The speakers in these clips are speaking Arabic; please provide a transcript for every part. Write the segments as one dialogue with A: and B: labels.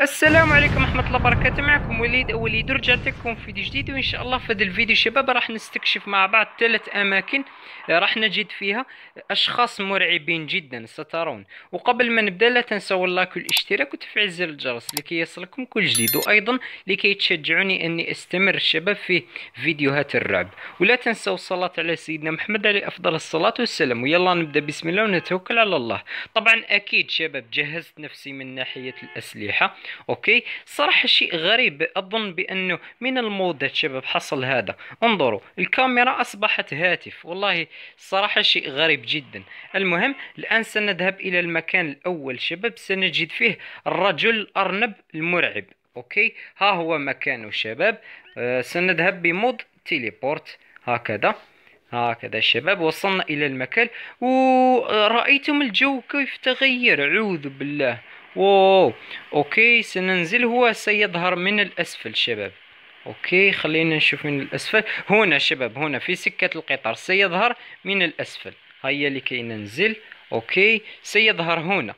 A: السلام عليكم ورحمة الله وبركاته معكم وليد وليد رجعتكم في فيديو جديد وإن شاء الله في هذا الفيديو شباب راح نستكشف مع بعض ثلاث أماكن راح نجد فيها أشخاص مرعبين جدا سترون وقبل ما نبدأ لا تنسوا اللايك والاشتراك وتفعيل زر الجرس لكي يصلكم كل جديد وأيضا لكي تشجعوني أني أستمر شباب في فيديوهات الرعب ولا تنسوا الصلاة على سيدنا محمد عليه أفضل الصلاة والسلام ويلا نبدأ بسم الله ونتوكل على الله طبعا أكيد شباب جهزت نفسي من ناحية الأسلحة اوكي صراحه شيء غريب اظن بانه من الموضه شباب حصل هذا انظروا الكاميرا اصبحت هاتف والله صراحة شيء غريب جدا المهم الان سنذهب الى المكان الاول شباب سنجد فيه الرجل الارنب المرعب اوكي ها هو مكانه شباب أه سنذهب بمود تيليبورت هكذا هكذا الشباب وصلنا الى المكان ورأيتم آه، الجو كيف تغير اعوذ بالله واو اوكي سننزل هو سيظهر من الاسفل شباب اوكي خلينا نشوف من الاسفل هنا شباب هنا في سكة القطار سيظهر من الاسفل هيا لكي ننزل اوكي سيظهر هنا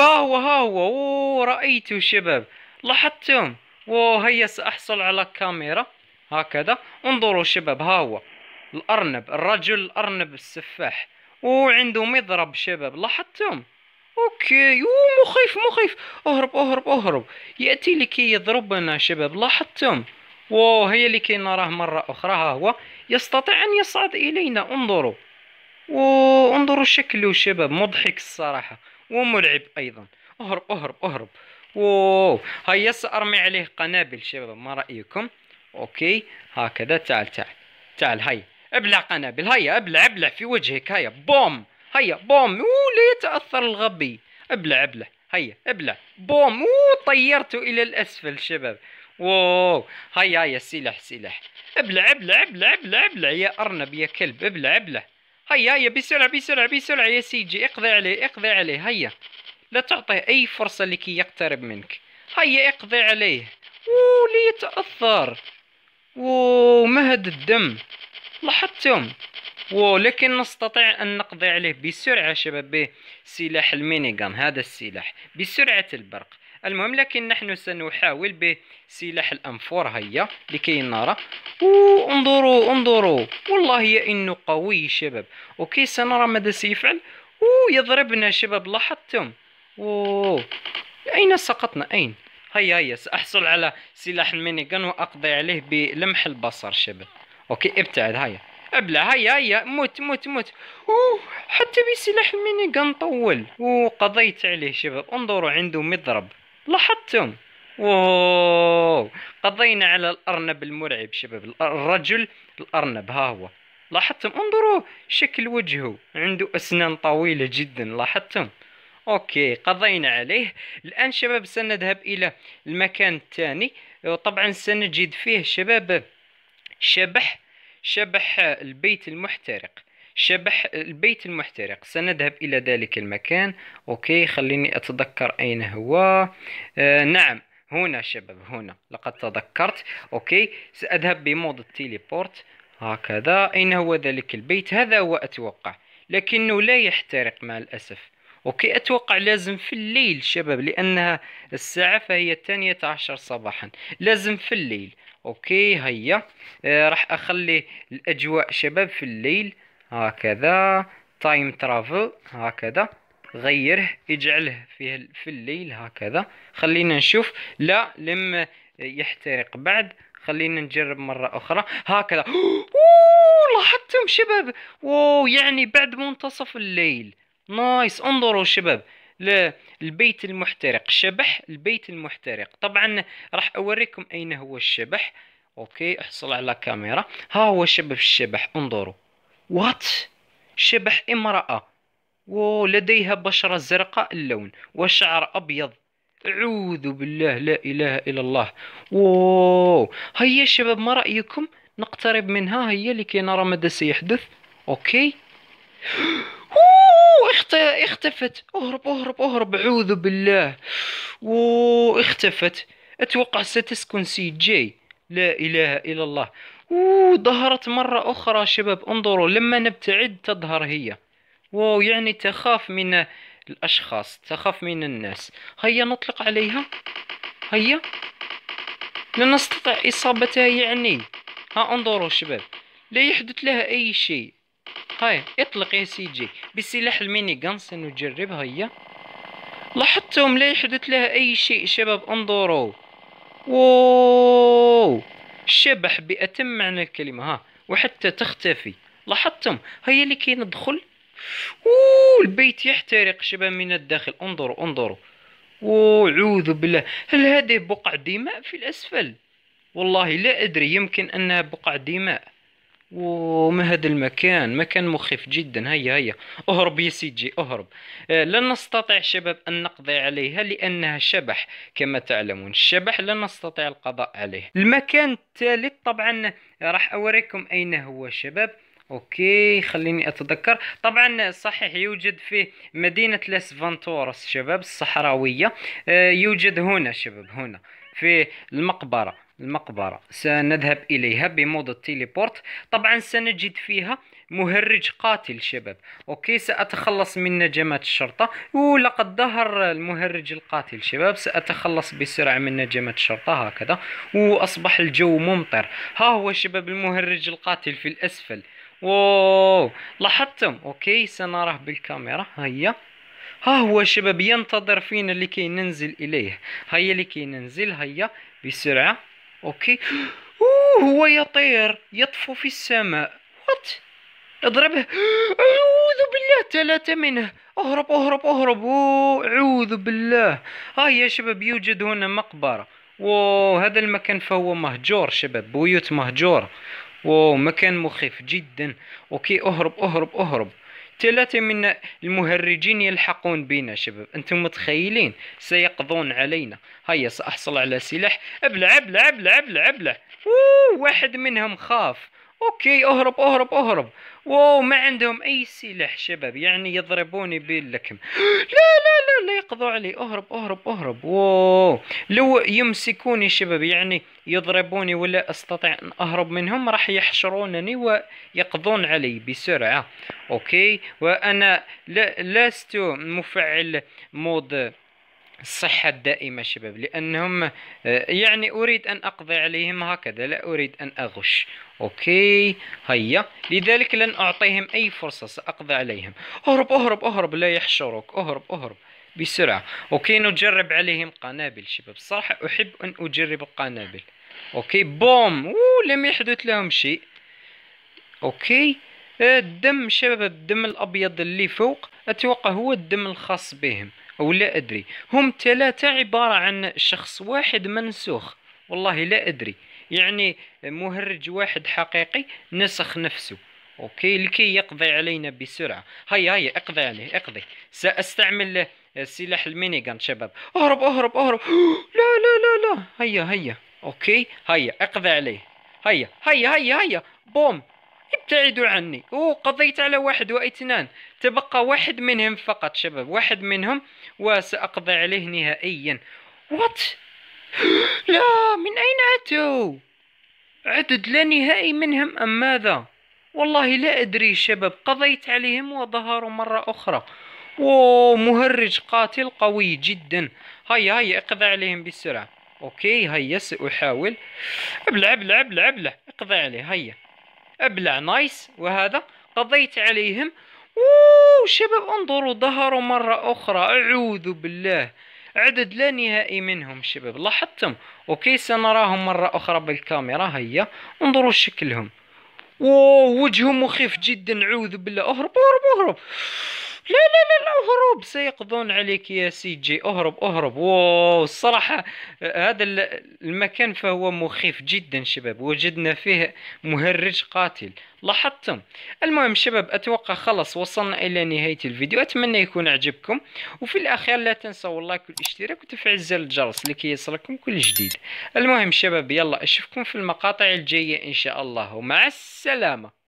A: ها هو ها هو رأيته شباب لاحظتم وهيا سأحصل على كاميرا هكذا انظروا شباب ها هو الأرنب الرجل الأرنب السفاح وعنده مضرب شباب لاحظتم اوكي يو مخيف مخيف اهرب اهرب اهرب ياتي لكي يضربنا شباب لاحظتم واو هيا لكي نراه مرة أخرى ها هو يستطيع أن يصعد إلينا انظروا واو انظروا شكله شباب مضحك الصراحة ومرعب أيضا اهرب اهرب اهرب واو هيا سأرمي عليه قنابل شباب ما رأيكم أوكي هكذا تعال تعال تعال هيا ابلع قنابل هيا ابلع ابلع في وجهك هيا بوم هيا بوم ولا تاثر الغبي ابلع ابلع هيا ابلع بوم طيرته الى الاسفل شباب واو هيا يا سلاح سلاح ابلع ابلع ابلع ابلع ابلع يا ارنب يا كلب ابلع ابلع هيا هيا بسرعة بسرعة بسرعة يا سيجي اقضي عليه اقضي عليه هيا لا تعطيه اي فرصة لكي يقترب منك هيا اقضي عليه تاثر واو مهد الدم لاحظتم ولكن نستطيع أن نقضي عليه بسرعة شباب به سلاح هذا السلاح بسرعة البرق المهم لكن نحن سنحاول بسلاح الأنفور هيا لكي نرى وانظروا انظروا والله إنه قوي شباب أوكي سنرى ماذا سيفعل ويضربنا شباب لاحظتم أوه. أين سقطنا أين هيا هيا سأحصل على سلاح المينيغان وأقضي عليه بلمح البصر شباب أوكي ابتعد هيا ابلا هيا هيا موت موت موت أوه حتى بسلاح كان طول وقضيت عليه شباب انظروا عنده مضرب لاحظتم واو قضينا على الارنب المرعب شباب الرجل الارنب ها هو لاحظتم انظروا شكل وجهه عنده اسنان طويله جدا لاحظتم اوكي قضينا عليه الان شباب سنذهب الى المكان الثاني طبعا سنجد فيه شباب شبح شبح البيت المحترق شبح البيت المحترق سنذهب إلى ذلك المكان أوكي خليني أتذكر أين هو آه نعم هنا شباب هنا لقد تذكرت أوكي سأذهب بمود التيليبورت هكذا أين هو ذلك البيت هذا هو أتوقع لكنه لا يحترق مع الأسف اوكي اتوقع لازم في الليل شباب لانها الساعة فهي الثانية عشر صباحا لازم في الليل اوكي هيا آه راح اخلي الاجواء شباب في الليل هكذا تايم ترافل هكذا غيره اجعله في في الليل هكذا خلينا نشوف لا لم يحترق بعد خلينا نجرب مرة أخرى هكذا لاحظتم شباب واو يعني بعد منتصف الليل نايس انظروا شباب البيت المحترق شبح البيت المحترق طبعا راح اوريكم اين هو الشبح اوكي احصل على كاميرا ها هو شبح الشبح انظروا وات شبح امرأة ولديها بشرة زرقاء اللون وشعر أبيض أعوذ بالله لا إله إلا الله واو هيا شباب ما رأيكم نقترب منها هيا لكي نرى ماذا سيحدث أوكي اختفت اهرب اهرب اهرب اعوذ بالله واختفت اتوقع ستسكن سي جي لا اله الا الله وظهرت مرة أخرى شباب انظروا لما نبتعد تظهر هي واو يعني تخاف من الأشخاص تخاف من الناس هيا نطلق عليها هيا لا إصابتها يعني ها انظروا شباب لا يحدث لها أي شيء هاي اطلق اي سي جي بسلاح الميني جانس نجربها هي لاحظتم لا يحدث لها اي شيء شباب انظروا واو شبح بأتم معنى الكلمة ها وحتى تختفي لاحظتم هيا اللي كي ندخل اوه البيت يحترق شباب من الداخل انظروا انظروا اوه اعوذ بالله هل هذه بقع دماء في الاسفل والله لا ادري يمكن انها بقع دماء وما هذا المكان مكان مخيف جدا هيا هيا اهرب يا سيدي اهرب آه، لن نستطيع شباب ان نقضي عليها لانها شبح كما تعلمون الشبح لن نستطيع القضاء عليه المكان الثالث طبعا راح اوريكم اين هو شباب اوكي خليني اتذكر طبعا صحيح يوجد في مدينة لاس فانتورس شباب الصحراوية آه، يوجد هنا شباب هنا في المقبرة المقبرة سنذهب إليها بموضة تيليبورت طبعا سنجد فيها مهرج قاتل شباب أوكي سأتخلص من نجمات الشرطة ولقد ظهر المهرج القاتل شباب سأتخلص بسرعة من نجمات الشرطة هكذا وأصبح الجو ممطر ها هو شباب المهرج القاتل في الأسفل واو لاحظتم أوكي سنراه بالكاميرا هيا ها هو شباب ينتظر فينا لكي ننزل إليه هيا لكي ننزل هيا بسرعة اوكي أوه هو يطير يطفو في السماء وات اضربه اعوذ بالله ثلاثة منه اهرب اهرب اهرب اعوذ بالله ها يا شباب يوجد هنا مقبرة واو هذا المكان فهو مهجور شباب بيوت مهجورة واو مكان مخيف جدا اوكي اهرب اهرب اهرب ثلاثة من المهرجين يلحقون بنا شباب انتم متخيلين سيقضون علينا هيا سأحصل على سلاح ابلع ابلع ابلع ابلع ابلع واحد منهم خاف اوكي اهرب اهرب اهرب واو ما عندهم اي سلاح شباب يعني يضربوني باللكم لا لا لا لا يقضوا علي اهرب اهرب اهرب واو لو يمسكوني شباب يعني يضربوني ولا استطيع ان اهرب منهم راح يحشرونني ويقضون علي بسرعة اوكي وانا لست مفعل مود الصحة الدائمة شباب لأنهم آه، يعني أريد أن أقضي عليهم هكذا لا أريد أن أغش أوكي هيا لذلك لن أعطيهم أي فرصة سأقضي عليهم أهرب أهرب أهرب لا يحشرك أهرب أهرب بسرعة أوكي نجرب عليهم قنابل شباب صراحة أحب أن أجرب القنابل أوكي بوم أوه لم يحدث لهم شيء أوكي آه، الدم شباب الدم الأبيض اللي فوق أتوقع هو الدم الخاص بهم أو لا أدري هم ثلاثة عبارة عن شخص واحد منسوخ والله لا أدري يعني مهرج واحد حقيقي نسخ نفسه أوكي لكي يقضي علينا بسرعة هيا هيا اقضي عليه اقضي سأستعمل سلاح المينيغان شباب اهرب اهرب اهرب لا لا لا لا هيا هيا أوكي هيا اقضي عليه هيا هيا هيا هيا بوم ابتعدوا عني وقضيت على واحد واثنان تبقى واحد منهم فقط شباب واحد منهم وسأقضي عليه نهائيا وات لا من أين أتوا عدد لا نهائي منهم أم ماذا والله لا أدري شباب قضيت عليهم وظهروا مرة أخرى مهرج قاتل قوي جدا هيا هيا اقضي عليهم بسرعة اوكي هيا سأحاول ابلع ابلع ابلع ابلع اقضي عليه هيا ابلع نايس وهذا قضيت عليهم اوه شباب انظروا ظهروا مرة اخرى اعوذ بالله عدد لا نهائي منهم شباب لاحظتم اوكي سنراهم مرة اخرى بالكاميرا هيا انظروا شكلهم اوه وجههم مخيف جدا اعوذ بالله اهرب اهرب اهرب لا لا لا لا هروب سيقضون عليك يا سي جي اهرب اهرب واو الصراحة هذا المكان فهو مخيف جدا شباب وجدنا فيه مهرج قاتل لاحظتم المهم شباب اتوقع خلاص وصلنا الى نهاية الفيديو اتمنى يكون عجبكم وفي الاخير لا تنسوا اللايك والاشتراك وتفعيل زر الجرس لكي يصلكم كل جديد المهم شباب يلا اشوفكم في المقاطع الجاية ان شاء الله ومع السلامة